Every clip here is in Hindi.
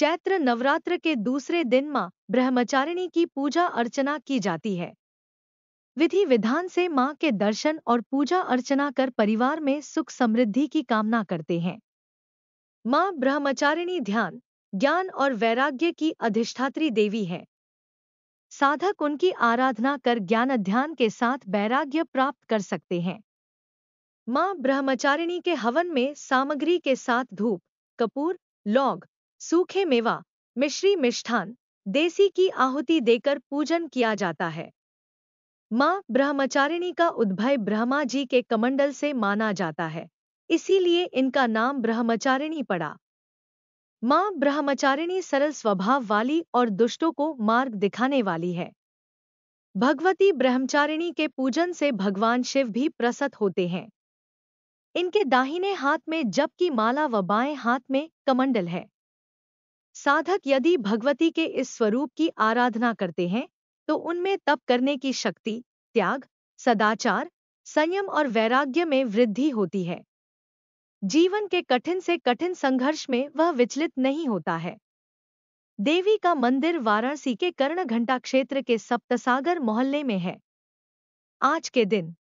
चैत्र नवरात्र के दूसरे दिन मां ब्रह्मचारिणी की पूजा अर्चना की जाती है विधि विधान से मां के दर्शन और पूजा अर्चना कर परिवार में सुख समृद्धि की कामना करते हैं मां ब्रह्मचारिणी ध्यान ज्ञान और वैराग्य की अधिष्ठात्री देवी है साधक उनकी आराधना कर ज्ञान अध्ययन के साथ वैराग्य प्राप्त कर सकते हैं मां ब्रह्मचारिणी के हवन में सामग्री के साथ धूप कपूर लौंग सूखे मेवा मिश्री मिष्ठान देसी की आहुति देकर पूजन किया जाता है माँ ब्रह्मचारिणी का उद्भय ब्रह्मा जी के कमंडल से माना जाता है इसीलिए इनका नाम ब्रह्मचारिणी पड़ा माँ ब्रह्मचारिणी सरल स्वभाव वाली और दुष्टों को मार्ग दिखाने वाली है भगवती ब्रह्मचारिणी के पूजन से भगवान शिव भी प्रसत होते हैं इनके दाहिने हाथ में जबकि की माला व बाएं हाथ में कमंडल है साधक यदि भगवती के इस स्वरूप की आराधना करते हैं तो उनमें तप करने की शक्ति त्याग सदाचार संयम और वैराग्य में वृद्धि होती है जीवन के कठिन से कठिन संघर्ष में वह विचलित नहीं होता है देवी का मंदिर वाराणसी के कर्ण घंटा क्षेत्र के सप्तसागर मोहल्ले में है आज के दिन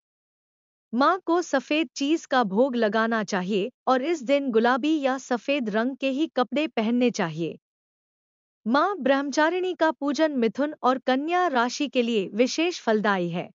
माँ को सफेद चीज का भोग लगाना चाहिए और इस दिन गुलाबी या सफेद रंग के ही कपड़े पहनने चाहिए मां ब्रह्मचारिणी का पूजन मिथुन और कन्या राशि के लिए विशेष फलदायी है